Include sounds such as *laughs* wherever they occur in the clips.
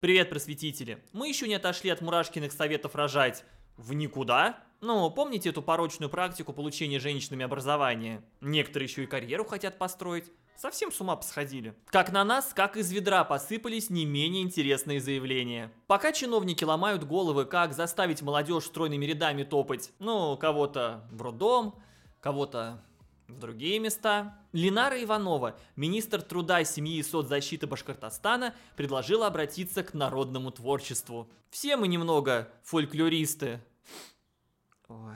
Привет, просветители! Мы еще не отошли от мурашкиных советов рожать в никуда. Ну, помните эту порочную практику получения женщинами образования? Некоторые еще и карьеру хотят построить. Совсем с ума посходили. Как на нас, как из ведра посыпались не менее интересные заявления. Пока чиновники ломают головы, как заставить молодежь стройными рядами топать, ну, кого-то в роддом, кого-то в другие места. Линара Иванова, министр труда, семьи и соцзащиты Башкортостана, предложила обратиться к народному творчеству. Все мы немного фольклористы. Ой,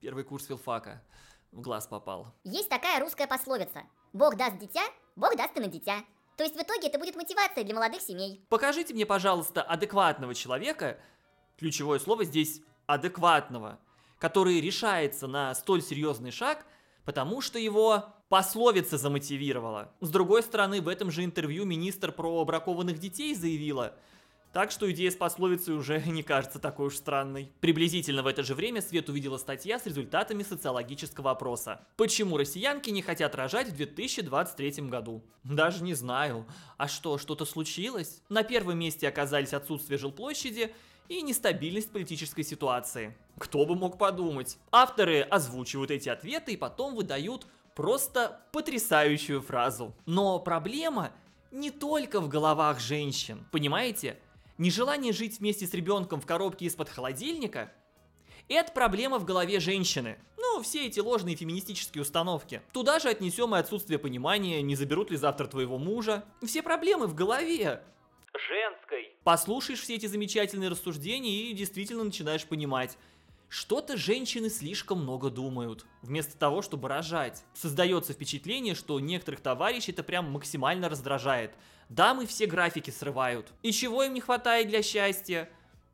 первый курс филфака. В глаз попал. Есть такая русская пословица. Бог даст дитя, Бог даст и на дитя. То есть в итоге это будет мотивация для молодых семей. Покажите мне, пожалуйста, адекватного человека, ключевое слово здесь адекватного, который решается на столь серьезный шаг – потому что его пословица замотивировала. С другой стороны, в этом же интервью министр про бракованных детей заявила, так что идея с пословицей уже *laughs* не кажется такой уж странной. Приблизительно в это же время Свет увидела статья с результатами социологического опроса. Почему россиянки не хотят рожать в 2023 году? Даже не знаю. А что, что-то случилось? На первом месте оказались отсутствие жилплощади и нестабильность политической ситуации. Кто бы мог подумать? Авторы озвучивают эти ответы и потом выдают просто потрясающую фразу. Но проблема не только в головах женщин, понимаете? Нежелание жить вместе с ребенком в коробке из-под холодильника – это проблема в голове женщины. Ну, все эти ложные феминистические установки. Туда же отнесем и отсутствие понимания, не заберут ли завтра твоего мужа. Все проблемы в голове. Женская послушаешь все эти замечательные рассуждения и действительно начинаешь понимать, что-то женщины слишком много думают, вместо того, чтобы рожать. Создается впечатление, что некоторых товарищей это прям максимально раздражает. Дамы все графики срывают. И чего им не хватает для счастья?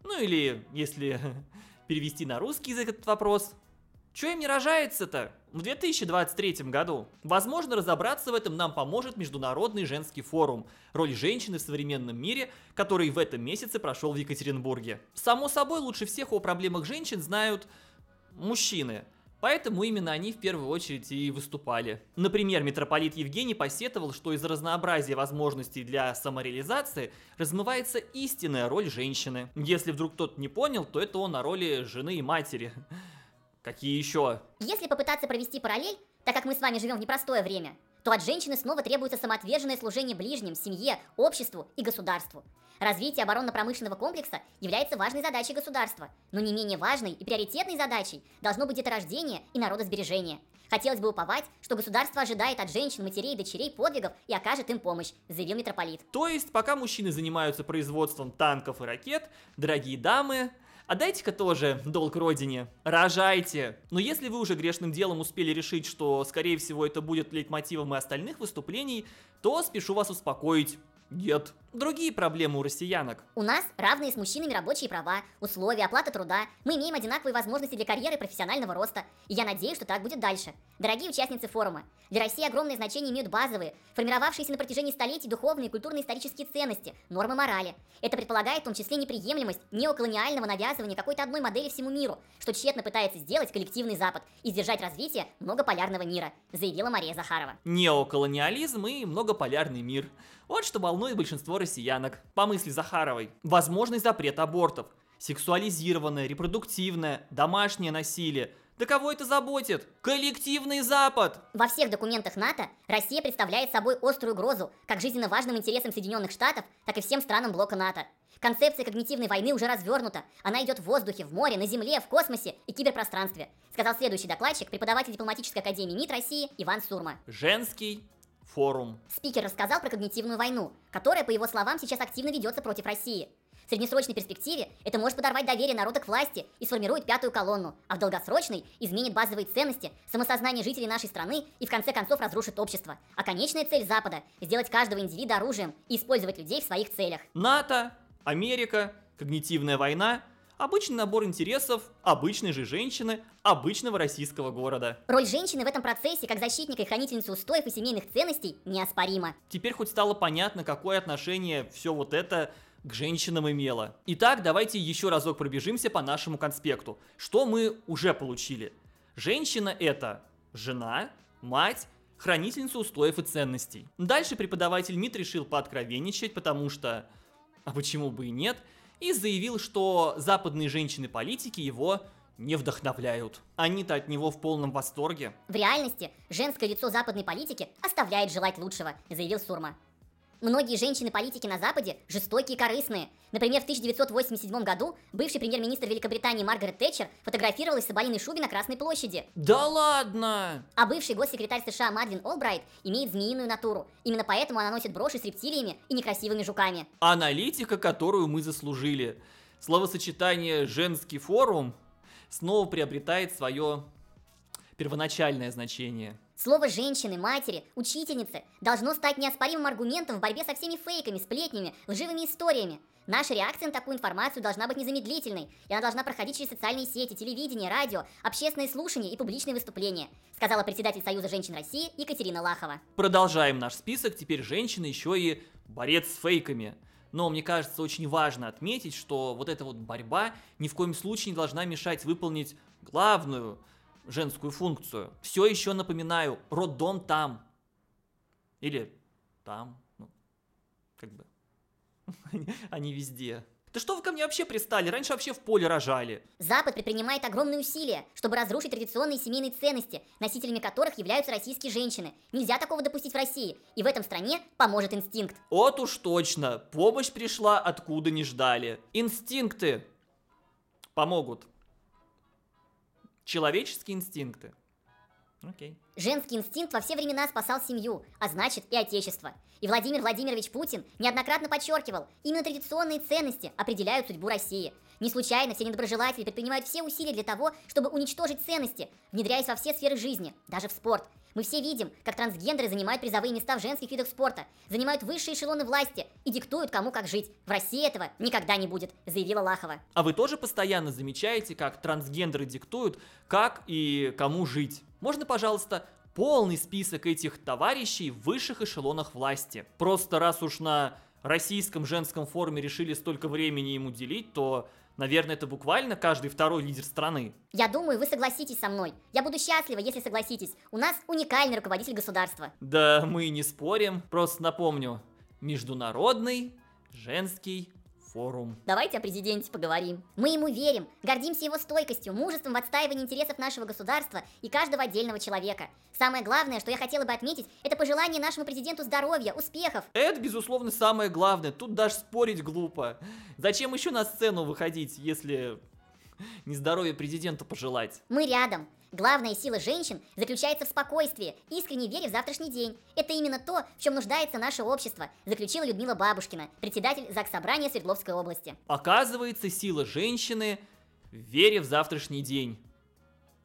Ну или, если *laughs* перевести на русский язык этот вопрос, Че им не рожается-то? В 2023 году. Возможно, разобраться в этом нам поможет Международный женский форум «Роль женщины в современном мире», который в этом месяце прошел в Екатеринбурге. Само собой, лучше всех о проблемах женщин знают мужчины. Поэтому именно они в первую очередь и выступали. Например, митрополит Евгений посетовал, что из разнообразия возможностей для самореализации размывается истинная роль женщины. Если вдруг кто-то не понял, то это он на роли жены и матери. Какие еще? Если попытаться провести параллель, так как мы с вами живем в непростое время, то от женщины снова требуется самоотверженное служение ближним, семье, обществу и государству. Развитие оборонно-промышленного комплекса является важной задачей государства, но не менее важной и приоритетной задачей должно быть это рождение и народосбережение. Хотелось бы уповать, что государство ожидает от женщин, матерей и дочерей подвигов и окажет им помощь, заявил митрополит. То есть, пока мужчины занимаются производством танков и ракет, дорогие дамы Отдайте-ка а тоже долг родине, рожайте. Но если вы уже грешным делом успели решить, что, скорее всего, это будет лейтмотивом и остальных выступлений, то спешу вас успокоить. Нет. Другие проблемы у россиянок. У нас равные с мужчинами рабочие права, условия, оплата труда. Мы имеем одинаковые возможности для карьеры и профессионального роста. И я надеюсь, что так будет дальше. Дорогие участницы форума, для России огромное значение имеют базовые, формировавшиеся на протяжении столетий духовные, культурно-исторические ценности, нормы морали. Это предполагает в том числе неприемлемость неоколониального навязывания какой-то одной модели всему миру, что тщетно пытается сделать коллективный Запад и сдержать развитие многополярного мира, заявила Мария Захарова. Неоколониализм и многополярный мир. Вот что волнует большинство россиянок. По мысли Захаровой, возможный запрет абортов, сексуализированное, репродуктивное, домашнее насилие, да кого это заботит? Коллективный Запад! Во всех документах НАТО Россия представляет собой острую угрозу как жизненно важным интересам Соединенных Штатов, так и всем странам блока НАТО. Концепция когнитивной войны уже развернута. Она идет в воздухе, в море, на земле, в космосе и киберпространстве, сказал следующий докладчик, преподаватель дипломатической академии МИД России Иван Сурма. Женский форум. Спикер рассказал про когнитивную войну, которая, по его словам, сейчас активно ведется против России. В среднесрочной перспективе это может подорвать доверие народа к власти и сформирует пятую колонну, а в долгосрочной изменит базовые ценности, самосознание жителей нашей страны и в конце концов разрушит общество. А конечная цель Запада – сделать каждого индивида оружием и использовать людей в своих целях. НАТО, Америка, когнитивная война Обычный набор интересов обычной же женщины обычного российского города. Роль женщины в этом процессе как защитника и хранительницы устоев и семейных ценностей неоспорима. Теперь хоть стало понятно, какое отношение все вот это к женщинам имело. Итак, давайте еще разок пробежимся по нашему конспекту. Что мы уже получили? Женщина это жена, мать, хранительница устоев и ценностей. Дальше преподаватель МИД решил пооткровенничать, потому что... А почему бы и нет? и заявил, что западные женщины-политики его не вдохновляют. Они-то от него в полном восторге. В реальности женское лицо западной политики оставляет желать лучшего, заявил Сурма. Многие женщины-политики на Западе жестокие и корыстные. Например, в 1987 году бывший премьер-министр Великобритании Маргарет Тэтчер фотографировалась с Абалиной Шуби на Красной площади. Да ладно! А бывший госсекретарь США Мадлен Олбрайт имеет змеиную натуру. Именно поэтому она носит броши с рептилиями и некрасивыми жуками. Аналитика, которую мы заслужили. Словосочетание «женский форум» снова приобретает свое первоначальное значение – Слово женщины, матери, учительницы должно стать неоспоримым аргументом в борьбе со всеми фейками, сплетнями, лживыми историями. Наша реакция на такую информацию должна быть незамедлительной, и она должна проходить через социальные сети, телевидение, радио, общественные слушания и публичные выступления, сказала председатель Союза женщин России Екатерина Лахова. Продолжаем наш список, теперь женщины еще и борец с фейками. Но мне кажется очень важно отметить, что вот эта вот борьба ни в коем случае не должна мешать выполнить главную женскую функцию. Все еще напоминаю, роддом там. Или там, ну, как бы, *laughs* они везде. Да что вы ко мне вообще пристали? Раньше вообще в поле рожали. Запад предпринимает огромные усилия, чтобы разрушить традиционные семейные ценности, носителями которых являются российские женщины. Нельзя такого допустить в России, и в этом стране поможет инстинкт. Вот уж точно, помощь пришла откуда не ждали. Инстинкты помогут. Человеческие инстинкты. Окей. Женский инстинкт во все времена спасал семью, а значит и отечество. И Владимир Владимирович Путин неоднократно подчеркивал, именно традиционные ценности определяют судьбу России – не случайно все недоброжелатели предпринимают все усилия для того, чтобы уничтожить ценности, внедряясь во все сферы жизни, даже в спорт. Мы все видим, как трансгендеры занимают призовые места в женских видах спорта, занимают высшие эшелоны власти и диктуют кому как жить. В России этого никогда не будет, заявила Лахова. А вы тоже постоянно замечаете, как трансгендеры диктуют, как и кому жить? Можно, пожалуйста, полный список этих товарищей в высших эшелонах власти? Просто раз уж на российском женском форуме решили столько времени ему делить, то Наверное, это буквально каждый второй лидер страны. Я думаю, вы согласитесь со мной. Я буду счастлива, если согласитесь. У нас уникальный руководитель государства. Да, мы не спорим. Просто напомню. Международный женский форум. Давайте о президенте поговорим. Мы ему верим, гордимся его стойкостью, мужеством в отстаивании интересов нашего государства и каждого отдельного человека. Самое главное, что я хотела бы отметить, это пожелание нашему президенту здоровья, успехов. Это, безусловно, самое главное. Тут даже спорить глупо. Зачем еще на сцену выходить, если *laughs* нездоровья президенту пожелать. Мы рядом. Главная сила женщин заключается в спокойствии, искренней вере в завтрашний день. Это именно то, в чем нуждается наше общество, заключила Людмила Бабушкина, председатель Заксобрания Свердловской области. Оказывается, сила женщины в вере в завтрашний день.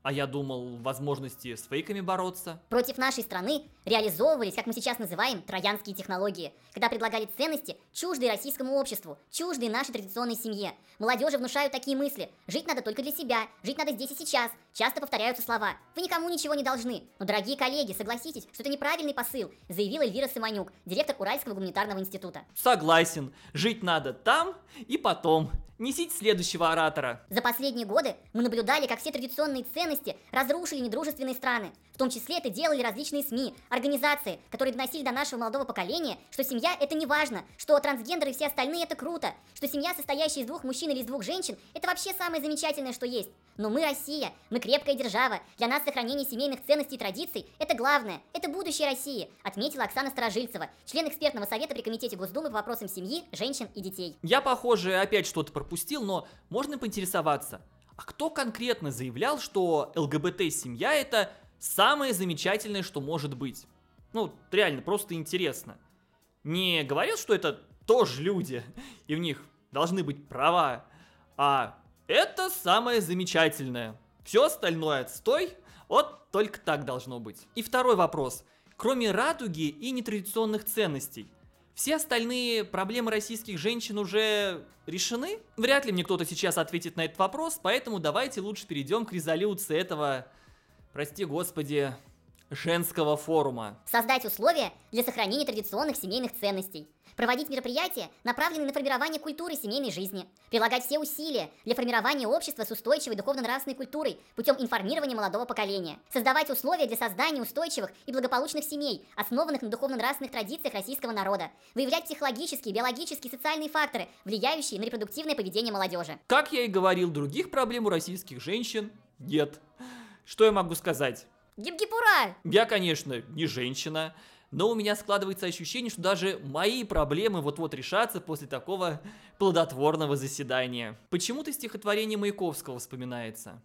А я думал, возможности с фейками бороться. Против нашей страны реализовывались, как мы сейчас называем, троянские технологии, когда предлагали ценности, чуждые российскому обществу, чуждые нашей традиционной семье. Молодежи внушают такие мысли. Жить надо только для себя, жить надо здесь и сейчас. Часто повторяются слова. Вы никому ничего не должны. Но, дорогие коллеги, согласитесь, что это неправильный посыл, заявила Эльвира Симонюк, директор Уральского гуманитарного института. Согласен. Жить надо там и потом. Несите следующего оратора. За последние годы мы наблюдали, как все традиционные ценности разрушили недружественные страны. В том числе это делали различные СМИ, организации, которые доносили до нашего молодого поколения, что семья это не важно, что трансгендеры и все остальные это круто, что семья, состоящая из двух мужчин или из двух женщин, это вообще самое замечательное, что есть. Но мы Россия, мы крепкая держава. Для нас сохранение семейных ценностей и традиций – это главное, это будущее России, отметила Оксана Старожильцева, член экспертного совета при Комитете Госдумы по вопросам семьи, женщин и детей. Я, похоже, опять что-то пропустил, но можно поинтересоваться, а кто конкретно заявлял, что ЛГБТ-семья – это самое замечательное, что может быть? Ну, реально, просто интересно. Не говорил, что это тоже люди, *laughs* и у них должны быть права, а это самое замечательное. Все остальное отстой, вот только так должно быть. И второй вопрос. Кроме радуги и нетрадиционных ценностей, все остальные проблемы российских женщин уже решены? Вряд ли мне кто-то сейчас ответит на этот вопрос, поэтому давайте лучше перейдем к резолюции этого, прости господи, женского форума. Создать условия для сохранения традиционных семейных ценностей. Проводить мероприятия, направленные на формирование культуры семейной жизни. Прилагать все усилия для формирования общества с устойчивой духовно-нравственной культурой путем информирования молодого поколения. Создавать условия для создания устойчивых и благополучных семей, основанных на духовно-нравственных традициях российского народа. Выявлять психологические, биологические, социальные факторы, влияющие на репродуктивное поведение молодежи. Как я и говорил, других проблем у российских женщин нет. Что я могу сказать? Гип-гип, ура! Я, конечно, не женщина, но у меня складывается ощущение, что даже мои проблемы вот-вот решатся после такого плодотворного заседания. Почему-то стихотворение Маяковского вспоминается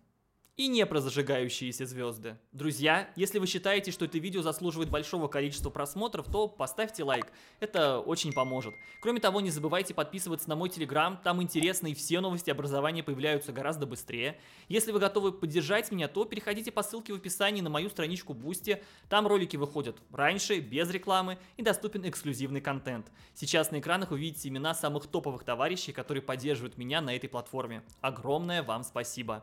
и не про зажигающиеся звезды. Друзья, если вы считаете, что это видео заслуживает большого количества просмотров, то поставьте лайк, это очень поможет. Кроме того, не забывайте подписываться на мой телеграм, там интересные все новости образования появляются гораздо быстрее. Если вы готовы поддержать меня, то переходите по ссылке в описании на мою страничку Бусти, там ролики выходят раньше, без рекламы и доступен эксклюзивный контент. Сейчас на экранах увидите имена самых топовых товарищей, которые поддерживают меня на этой платформе. Огромное вам спасибо!